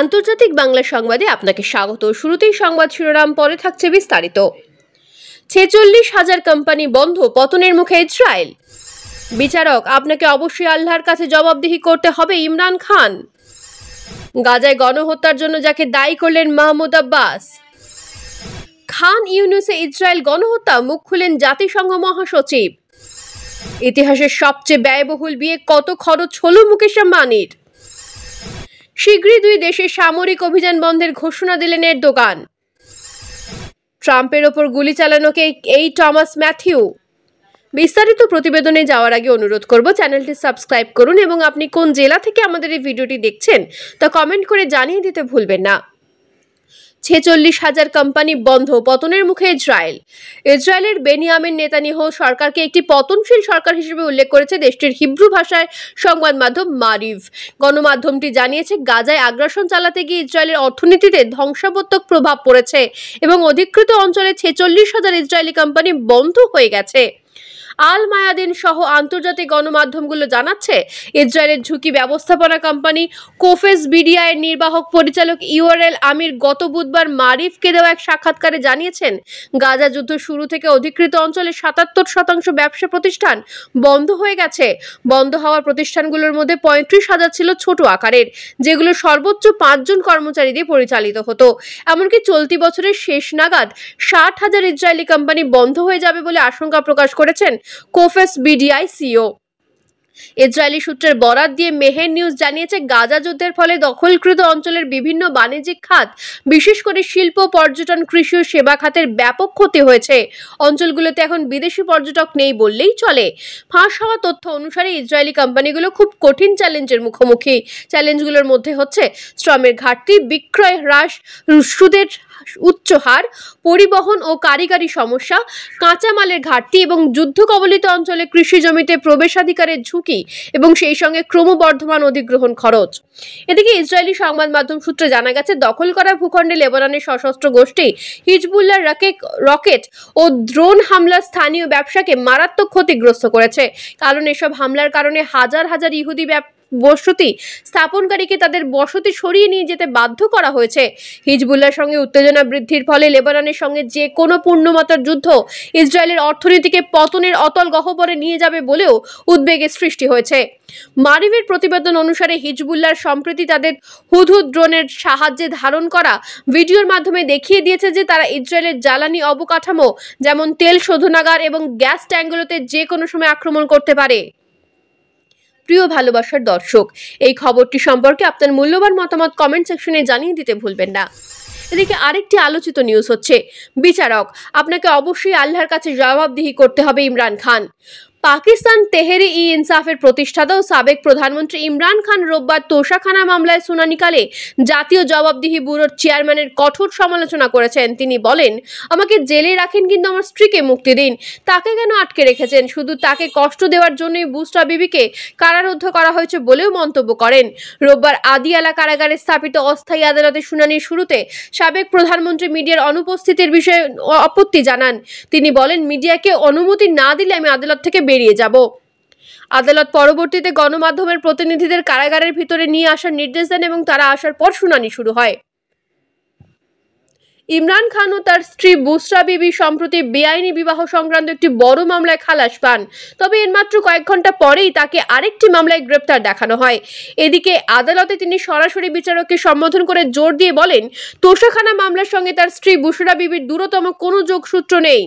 আন্তর্জাতিক বাংলা সংবাদে আপনাকে স্বাগত শুরুতেই সংবাদ শিরোনাম পরে থাকছে বিস্তারিত ছেচল্লিশ হাজার কোম্পানি বন্ধ পতনের মুখে ইসরায়েল বিচারক আপনাকে অবশ্যই আল্লাহর কাছে জবাবদিহি করতে হবে ইমরান খান গাজায় গণহত্যার জন্য যাকে দায়ী করলেন মাহমুদ আব্বাস খান ইউনুসে ইসরায়েল গণহত্যা মুখ খুলেন জাতিসংঘ মহাসচিব ইতিহাসের সবচেয়ে ব্যয়বহুল বিয়ে কত খরচ হল মুকেশ আম্বানির শীঘ্রই দুই দেশের সামরিক অভিযান বন্ধের ঘোষণা দিলেন এর দোকান ট্রাম্পের ওপর গুলি চালানোকে এই টমাস ম্যাথিউ বিস্তারিত প্রতিবেদনে যাওয়ার আগে অনুরোধ করব চ্যানেলটি সাবস্ক্রাইব করুন এবং আপনি কোন জেলা থেকে আমাদের এই ভিডিওটি দেখছেন তা কমেন্ট করে জানিয়ে দিতে ভুলবেন না ছেচল্লিশ হাজার কোম্পানি বন্ধ পতনের মুখে ইসরায়েল ইসরায়েলের বেনিয়ামের নেতানিহ সরকারকে একটি পতনশীল সরকার হিসেবে উল্লেখ করেছে দেশটির হিব্রু ভাষায় সংবাদ মাধ্যম মারিভ গণমাধ্যমটি জানিয়েছে গাজায় আগ্রাসন চালাতে গিয়ে ইসরায়েলের অর্থনীতিতে ধ্বংসাত্মক প্রভাব পড়েছে এবং অধিকৃত অঞ্চলে ছেচল্লিশ হাজার ইসরায়েলি কোম্পানি বন্ধ হয়ে গেছে আল মায়াদিন সহ আন্তর্জাতিক গণমাধ্যমগুলো জানাচ্ছে ইসরায়েলের ঝুঁকি ব্যবস্থাপনা কোম্পানি কোফেস এর নির্বাহক পরিচালক ইউআরএল আমির গত বুধবার মারিফকে দেওয়া এক সাক্ষাৎকারে জানিয়েছেন গাজা যুদ্ধ শুরু থেকে অধিকৃত অঞ্চলে সাতাত্তর শতাংশ ব্যবসা প্রতিষ্ঠান বন্ধ হয়ে গেছে বন্ধ হওয়া প্রতিষ্ঠানগুলোর মধ্যে পঁয়ত্রিশ হাজার ছিল ছোট আকারের যেগুলো সর্বোচ্চ পাঁচজন কর্মচারী দিয়ে পরিচালিত হতো এমনকি চলতি বছরের শেষ নাগাদ ষাট হাজার ইসরায়েলি কোম্পানি বন্ধ হয়ে যাবে বলে আশঙ্কা প্রকাশ করেছেন কোফেস বিডিআই সিও ইসরায়েলি সূত্রের বরাত দিয়ে মেহের নিউজ জানিয়েছে গাজা যুদ্ধের ফলে দখলকৃত অঞ্চলের বিভিন্ন বাণিজ্যিক খাত বিশেষ করে শিল্প পর্যটন কৃষি ও সেবা খাতের ব্যাপক ক্ষতি হয়েছে অঞ্চলগুলোতে এখন বিদেশি পর্যটক নেই বললেই চলে ফাঁস হওয়া তথ্য অনুসারে ইসরায়েলি কোম্পানিগুলো খুব কঠিন চ্যালেঞ্জের মুখোমুখি চ্যালেঞ্জগুলোর মধ্যে হচ্ছে শ্রমের ঘাটতি বিক্রয় হ্রাস সুদের উচ্চ হার পরিবহন ও কারিগরি সমস্যা কাঁচামালের ঘাটতি এবং যুদ্ধ কবলিত অঞ্চলে কৃষি জমিতে প্রবেশাধিকারের ঝুঁকি এবং সেই সঙ্গে ক্রমবর্ধমান অধিগ্রহণ খরচ এদিকে ইসরায়েলি সংবাদ মাধ্যম সূত্রে জানা গেছে দখল করা ভূখণ্ডে লেবাননের সশস্ত্র গোষ্ঠী হিজবুল্লাহ রকেক রকেট ও ড্রোন হামলা স্থানীয় ব্যবসাকে মারাত্মক ক্ষতিগ্রস্ত করেছে কারণ এসব হামলার কারণে হাজার হাজার ইহুদি বসতি স্থাপনকারীকে তাদের বসতি সরিয়ে নিয়ে যেতে বাধ্য করা হয়েছে হিজবুল্লার সঙ্গে উত্তেজনা বৃদ্ধির ফলে লেবাননের সঙ্গে যে কোনো পূর্ণমাত্রার যুদ্ধ ইসরায়েলের অর্থনীতিকে পতনের অতল গহবরে নিয়ে যাবে বলেও উদ্বেগের সৃষ্টি হয়েছে মারিভের প্রতিবেদন অনুসারে হিজবুল্লার সম্প্রতি তাদের হুদহুদ ড্রোনের সাহায্যে ধারণ করা ভিডিওর মাধ্যমে দেখিয়ে দিয়েছে যে তারা ইসরায়েলের জ্বালানি অবকাঠামো যেমন তেল শোধনাগার এবং গ্যাস ট্যাঙ্কগুলোতে যে কোনো সময় আক্রমণ করতে পারে প্রিয় ভালোবাসার দর্শক এই খবরটি সম্পর্কে আপনার মূল্যবান মতামত কমেন্ট সেকশনে জানিয়ে দিতে ভুলবেন না এদিকে আরেকটি আলোচিত নিউজ হচ্ছে বিচারক আপনাকে অবশ্যই আল্লাহর কাছে জবাবদিহি করতে হবে ইমরান খান পাকিস্তান তেহেরি ই ইনসাফের প্রতিষ্ঠাতা ও সাবেক প্রধানমন্ত্রী ইমরান খান রোববার তোষাখানা মামলায় শুনানিকালে জাতীয় জবাবদিহি ব্যুরোর চেয়ারম্যানের কঠোর সমালোচনা করেছেন তিনি বলেন আমাকে জেলে রাখেন কিন্তু আমার স্ত্রীকে মুক্তি দিন তাকে কেন আটকে রেখেছেন শুধু তাকে কষ্ট দেওয়ার জন্যই বুস্টা বিবিকে কারারুদ্ধ করা হয়েছে বলেও মন্তব্য করেন রোববার আদিয়ালা কারাগারে স্থাপিত অস্থায়ী আদালতে শুনানির শুরুতে সাবেক প্রধানমন্ত্রী মিডিয়ার অনুপস্থিতির বিষয়ে আপত্তি জানান তিনি বলেন মিডিয়াকে অনুমতি না দিলে আমি আদালত থেকে বেরিয়ে যাব আদালত পরবর্তীতে গণমাধ্যমের প্রতিনিধিদের কারাগারের ভিতরে নিয়ে আসার নির্দেশ দেন এবং তারা আসার পর শুনানি শুরু হয় ইমরান খান ও তার স্ত্রী বুসরা বিবি সম্প্রতি বেআইনি বিবাহ সংক্রান্ত একটি বড় মামলায় খালাস পান তবে এর মাত্র কয়েক ঘন্টা পরেই তাকে আরেকটি মামলায় গ্রেপ্তার দেখানো হয় এদিকে আদালতে তিনি সরাসরি বিচারককে সম্বোধন করে জোর দিয়ে বলেন তোষাখানা মামলার সঙ্গে তার স্ত্রী বুসরা বিবির দূরতম কোনো যোগসূত্র নেই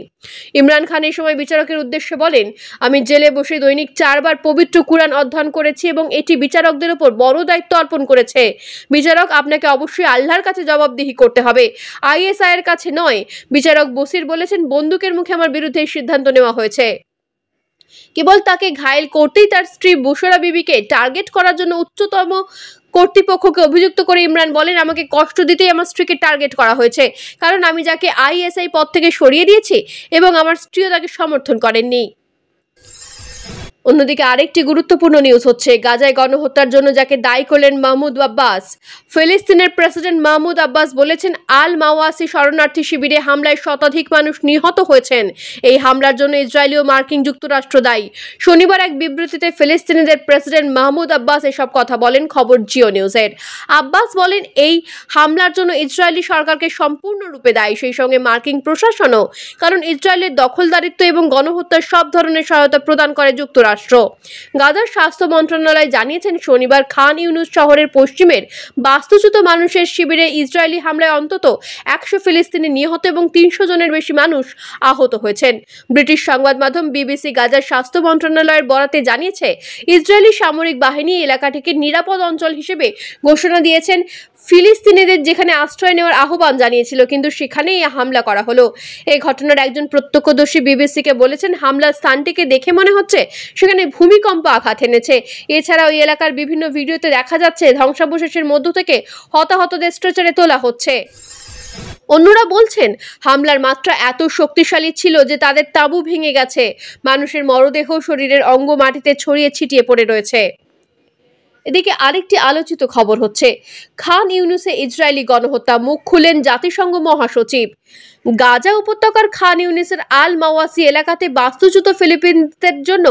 ইমরান খান এই সময় বিচারকের উদ্দেশ্যে বলেন আমি জেলে বসে দৈনিক চারবার পবিত্র কোরআন অধ্যয়ন করেছি এবং এটি বিচারকদের উপর বড় দায়িত্ব অর্পণ করেছে বিচারক আপনাকে অবশ্যই আল্লাহর কাছে জবাবদিহি করতে হবে আই এর কাছে নয় বিচারক বসির বলেছেন বন্দুকের মুখে আমার বিরুদ্ধে সিদ্ধান্ত নেওয়া হয়েছে কেবল তাকে ঘায়েল করতেই তার স্ত্রী বুসরা বিবিকে টার্গেট করার জন্য উচ্চতম কর্তৃপক্ষকে অভিযুক্ত করে ইমরান বলেন আমাকে কষ্ট দিতেই আমার স্ত্রীকে টার্গেট করা হয়েছে কারণ আমি যাকে আইএসআই পদ থেকে সরিয়ে দিয়েছি এবং আমার স্ত্রীও তাকে সমর্থন করেননি অন্যদিকে আরেকটি গুরুত্বপূর্ণ নিউজ হচ্ছে গাজায় গণহত্যার জন্য যাকে দায়ী করলেন মাহমুদ আব্বাস ফিলিস্তিনের প্রেসিডেন্ট মাহমুদ আব্বাস বলেছেন আল মাওয়াসি শরণার্থী শিবিরে হামলায় শতাধিক মানুষ নিহত হয়েছেন এই হামলার জন্য ইসরায়েলি ও মার্কিন যুক্তরাষ্ট্র দায়ী শনিবার এক বিবৃতিতে ফিলিস্তিনিদের প্রেসিডেন্ট মাহমুদ আব্বাস এসব কথা বলেন খবর জিও নিউজের আব্বাস বলেন এই হামলার জন্য ইসরায়েলি সরকারকে সম্পূর্ণরূপে দায়ী সেই সঙ্গে মার্কিন প্রশাসনও কারণ ইসরায়েলের দখলদারিত্ব এবং গণহত্যার সব ধরনের সহায়তা প্রদান করে যুক্তরাষ্ট্র যুক্তরাষ্ট্র গাজার স্বাস্থ্য মন্ত্রণালয় জানিয়েছেন শনিবার খান ইউনুস শহরের পশ্চিমের বাস্তুচ্যুত মানুষের শিবিরে ইসরায়েলি হামলায় অন্তত একশো ফিলিস্তিনি নিহত এবং তিনশো জনের বেশি মানুষ আহত হয়েছেন ব্রিটিশ সংবাদ মাধ্যম বিবিসি গাজার স্বাস্থ্য মন্ত্রণালয়ের বরাতে জানিয়েছে ইসরায়েলি সামরিক বাহিনী এলাকাটিকে নিরাপদ অঞ্চল হিসেবে ঘোষণা দিয়েছেন ফিলিস্তিনিদের যেখানে আশ্রয় নেওয়ার আহ্বান জানিয়েছিল কিন্তু সেখানেই হামলা করা হলো এই ঘটনার একজন প্রত্যক্ষদর্শী বিবিসিকে বলেছেন হামলার স্থানটিকে দেখে মনে হচ্ছে সে সেখানে ভূমিকম্প আঘাত এনেছে এছাড়া ওই এলাকার বিভিন্ন ভিডিওতে দেখা যাচ্ছে ধ্বংসাবশেষের মধ্য থেকে হতাহতদের স্ট্রেচারে তোলা হচ্ছে অন্যরা বলছেন হামলার মাত্রা এত শক্তিশালী ছিল যে তাদের তাঁবু ভেঙে গেছে মানুষের মরদেহ শরীরের অঙ্গ মাটিতে ছড়িয়ে ছিটিয়ে পড়ে রয়েছে এদিকে আরেকটি আলোচিত খবর হচ্ছে খান ইউনুসে ইসরায়েলি গণহত্যা মুখ খুলেন জাতিসংঘ মহাসচিব গাজা উপত্যকার খান ইউনিসের আল মাওয়াসি এলাকাতে বাস্তুচ্যুত ফিলিপিনদের জন্য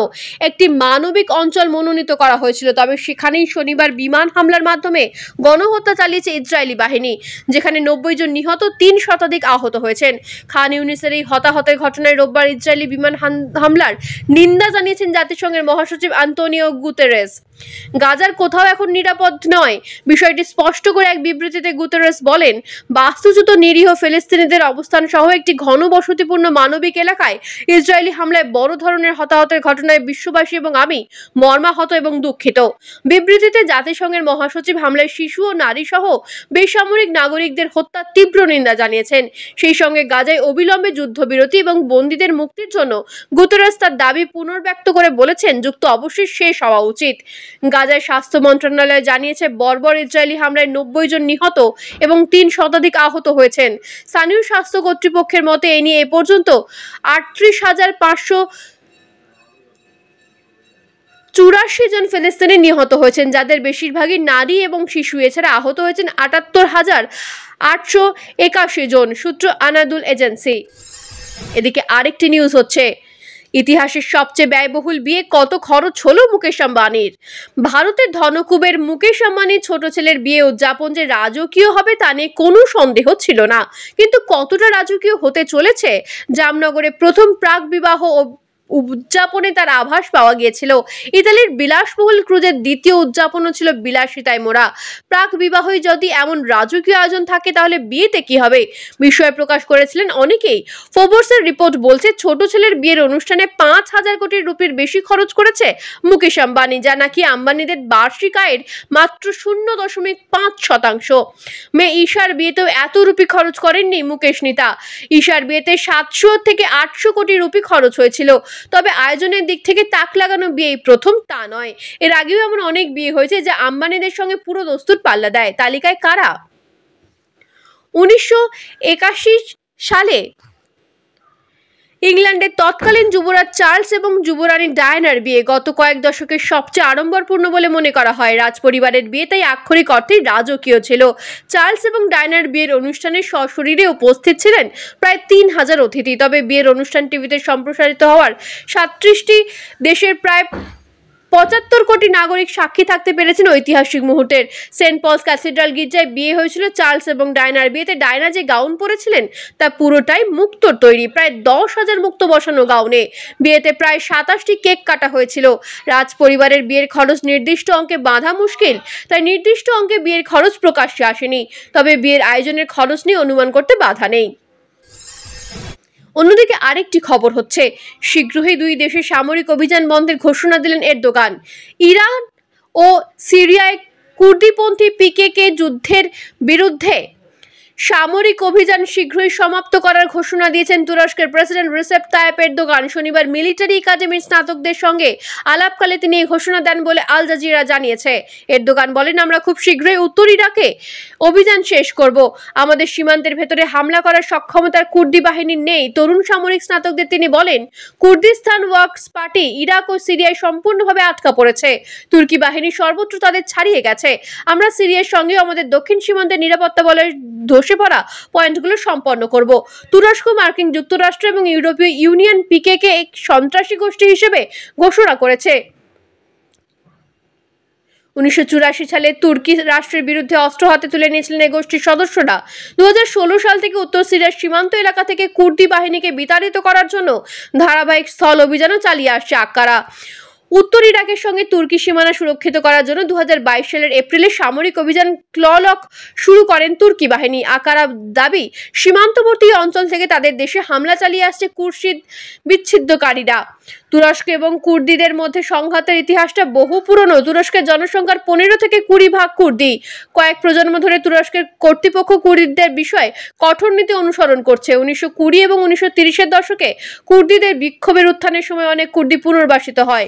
একটি মানবিক অঞ্চল মনোনীত করা হয়েছিল তবে সেখানেই শনিবার বিমান হামলার মাধ্যমে গণহত্যা চালিয়েছে ইসরায়েলি বাহিনী যেখানে নব্বই জন নিহত তিন শতাধিক আহত হয়েছেন খান ইউনিসের এই হতাহতের ঘটনায় রোববার ইসরায়েলি বিমান হামলার নিন্দা জানিয়েছেন জাতিসংঘের মহাসচিব আন্তোনিও গুতেরেস গাজার কোথাও এখন নিরাপদ নয় বিষয়টি স্পষ্ট করে এক বিবৃতিতে গুতেরেস বলেন বাস্তুচ্যুত নিরীহ ফিলিস্তিনিদের অবস্থান সহ একটি ঘন বসতিপূর্ণ মানবিক এলাকায় ইসরায়েলি হামলায় বড় ধরনের হতাহতের ঘটনায় বিশ্ববাসী এবং আমি মর্মাহত এবং দুঃখিত বিবৃতিতে জাতিসংঘের মহাসচিব হামলায় শিশু ও নারী সহ বেসামরিক নাগরিকদের হত্যা তীব্র নিন্দা জানিয়েছেন সেই সঙ্গে গাজায় অবিলম্বে যুদ্ধবিরতি এবং বন্দীদের মুক্তির জন্য গুতরাজ তার দাবি পুনর্ব্যক্ত করে বলেছেন যুক্ত অবশ্যই শেষ হওয়া উচিত গাজায় স্বাস্থ্য মন্ত্রণালয় জানিয়েছে বর্বর ইসরায়েলি হামলায় নব্বই জন নিহত এবং তিন শতাধিক আহত হয়েছেন স্থানীয় স্বাস্থ্য কর্তৃপক্ষের মতে এ নিয়ে এ পর্যন্ত আটত্রিশ হাজার পাঁচশো চুরাশি জন ফিলিস্তিনি নিহত হয়েছেন যাদের বেশিরভাগই নারী এবং শিশু এছাড়া আহত হয়েছেন আটাত্তর হাজার আটশো একাশি জন সূত্র আনাদুল এজেন্সি এদিকে আরেকটি নিউজ হচ্ছে ইতিহাসের সবচেয়ে ব্যয়বহুল বিয়ে কত খরচ হলো মুকেশ আম্বানির ভারতের ধনকুবের মুকেশ আম্বানির ছোট ছেলের বিয়ে উদযাপন যে রাজকীয় হবে তা নিয়ে কোনো সন্দেহ ছিল না কিন্তু কতটা রাজকীয় হতে চলেছে জামনগরে প্রথম প্রাক বিবাহ উদযাপনে তার আভাস পাওয়া গিয়েছিল ইতালির বিলাসবহুল ক্রুজের দ্বিতীয় উদযাপনও ছিল বিলাসিতায় মোড়া প্রাক বিবাহই যদি এমন রাজকীয় আয়োজন থাকে তাহলে বিয়েতে কি হবে বিষয়ে প্রকাশ করেছিলেন অনেকেই ফোবর্সের রিপোর্ট বলছে ছোট ছেলের বিয়ের অনুষ্ঠানে পাঁচ হাজার কোটি রুপির বেশি খরচ করেছে মুকেশ আম্বানি যা নাকি আম্বানিদের বার্ষিক আয়ের মাত্র শূন্য দশমিক পাঁচ শতাংশ মেয়ে ঈশার বিয়েতেও এত রুপি খরচ করেননি মুকেশ নিতা ঈশার বিয়েতে সাতশো থেকে আটশো কোটি রুপি খরচ হয়েছিল তবে আয়োজনের দিক থেকে তাক লাগানো বিয়ে প্রথম তা নয় এর আগেও এমন অনেক বিয়ে হয়েছে যা আম্বানিদের সঙ্গে পুরো দস্তুর পাল্লা দেয় তালিকায় কারা উনিশশো সালে ইংল্যান্ডের তৎকালীন যুবরাজ চার্লস এবং যুবরানী ডায়নার বিয়ে গত কয়েক দশকের সবচেয়ে আড়ম্বরপূর্ণ বলে মনে করা হয় রাজপরিবারের বিয়ে তাই আক্ষরিক অর্থেই রাজকীয় ছিল চার্লস এবং ডায়নার বিয়ের অনুষ্ঠানে সশরীরে উপস্থিত ছিলেন প্রায় তিন হাজার অতিথি তবে বিয়ের অনুষ্ঠান টিভিতে সম্প্রসারিত হওয়ার সাতত্রিশটি দেশের প্রায় পঁচাত্তর কোটি নাগরিক সাক্ষী থাকতে পেরেছেন ঐতিহাসিক মুহূর্তের সেন্ট পলস ক্যাথিড্রাল গির্জায় বিয়ে হয়েছিল চার্লস এবং ডায়নার বিয়েতে ডায়না যে গাউন পরেছিলেন তা পুরোটাই মুক্তোর তৈরি প্রায় দশ হাজার মুক্ত বসানো গাউনে বিয়েতে প্রায় সাতাশটি কেক কাটা হয়েছিল রাজ পরিবারের বিয়ের খরচ নির্দিষ্ট অঙ্কে বাঁধা মুশকিল তাই নির্দিষ্ট অঙ্কে বিয়ের খরচ প্রকাশ্যে আসেনি তবে বিয়ের আয়োজনের খরচ নিয়ে অনুমান করতে বাধা নেই অন্যদিকে আরেকটি খবর হচ্ছে শীঘ্রই দুই দেশে সামরিক অভিযান বন্ধের ঘোষণা দিলেন এরদোগান ইরান ও সিরিয়ায় কুর্দিপন্থী কে যুদ্ধের বিরুদ্ধে সামরিক অভিযান শীঘ্রই সমাপ্ত করার ঘোষণা দিয়েছেন তুরস্কের প্রেসিডেন্ট রিসেপ তায়েপ দোকান শনিবার মিলিটারি একাডেমির স্নাতকদের সঙ্গে আলাপকালে তিনি এই ঘোষণা দেন বলে আল জাজিরা জানিয়েছে এর দোকান বলেন আমরা খুব শীঘ্রই উত্তর ইরাকে অভিযান শেষ করব আমাদের সীমান্তের ভেতরে হামলা করার সক্ষমতার কুর্দি বাহিনীর নেই তরুণ সামরিক স্নাতকদের তিনি বলেন কুর্দিস্তান ওয়ার্কস পার্টি ইরাক ও সিরিয়ায় সম্পূর্ণভাবে আটকা পড়েছে তুর্কি বাহিনী সর্বত্র তাদের ছাড়িয়ে গেছে আমরা সিরিয়ার সঙ্গেও আমাদের দক্ষিণ সীমান্তের নিরাপত্তা বলয়ের রসে ভরা পয়েন্টগুলো সম্পন্ন করব তুরস্ক মার্কিন যুক্তরাষ্ট্র এবং ইউরোপীয় ইউনিয়ন পিকে কে এক সন্ত্রাসী গোষ্ঠী হিসেবে ঘোষণা করেছে উনিশশো সালে তুর্কি রাষ্ট্রের বিরুদ্ধে অস্ত্র হাতে তুলে নিয়েছিলেন এই গোষ্ঠীর সদস্যরা দু সাল থেকে উত্তর সিরিয়ার সীমান্ত এলাকা থেকে কুর্দি বাহিনীকে বিতাড়িত করার জন্য ধারাবাহিক স্থল অভিযানও চালিয়ে আসছে আক্কারা উত্তর ইরাকের সঙ্গে তুর্কি সীমানা সুরক্ষিত করার জন্য দু সালের এপ্রিলে সামরিক অভিযান ক্ললক শুরু করেন তুর্কি বাহিনী আকারা দাবি সীমান্তবর্তী অঞ্চল থেকে তাদের দেশে হামলা চালিয়ে আসছে কুর্শিদ বিচ্ছিদ্রকারীরা তুরস্ক এবং কুর্দিদের মধ্যে সংঘাতের ইতিহাসটা বহু পুরনো তুরস্কের জনসংখ্যার পনেরো থেকে কুড়ি ভাগ কুর্দি কয়েক প্রজন্ম ধরে তুরস্কের কর্তৃপক্ষ কুর্দিদের বিষয়ে কঠোর নীতি অনুসরণ করছে উনিশশো কুড়ি এবং উনিশশো তিরিশের দশকে কুর্দিদের বিক্ষোভের উত্থানের সময় অনেক কুর্দি পুনর্বাসিত হয়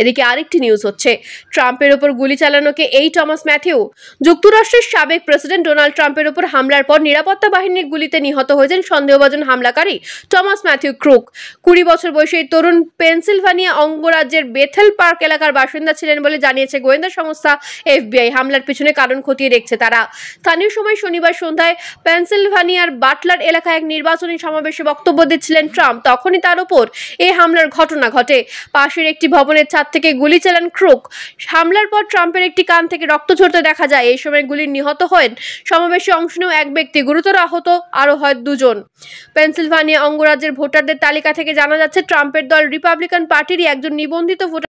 এদিকে আরেকটি নিউজ হচ্ছে ট্রাম্পের ওপর গুলি চালানোকে এই টমাস ম্যাথিউ যুক্তরাষ্ট্রের সাবেক প্রেসিডেন্ট ডোনাল্ড ট্রাম্পের ওপর হামলার পর নিরাপত্তা বাহিনীর গুলিতে নিহত হয়েছেন সন্দেহভাজন হামলাকারী টমাস ম্যাথিউ ক্রুক কুড়ি বছর বয়সী এই তরুণ পেনসিলভানিয়া অঙ্গরাজ্যের বেথেল পার্ক এলাকার বাসিন্দা ছিলেন বলে জানিয়েছে গোয়েন্দা সংস্থা এফবিআই হামলার পিছনে কারণ খতিয়ে দেখছে তারা স্থানীয় সময় শনিবার সন্ধ্যায় পেনসিলভানিয়ার বাটলার এলাকায় এক নির্বাচনী সমাবেশে বক্তব্য দিচ্ছিলেন ট্রাম্প তখনই তার ওপর এই হামলার ঘটনা ঘটে পাশের একটি ভবনের ছাত্র থেকে গুলি চালান ক্রুক হামলার পর ট্রাম্পের একটি কান থেকে রক্ত ঝরতে দেখা যায় এই সময় গুলি নিহত হয় সমাবেশে অংশ নেওয়া এক ব্যক্তি গুরুতর আহত আরও হয় দুজন পেনসিলভানিয়া অঙ্গরাজ্যের ভোটারদের তালিকা থেকে জানা যাচ্ছে ট্রাম্পের দল রিপাবলিকান পার্টিরই একজন নিবন্ধিত ভোটার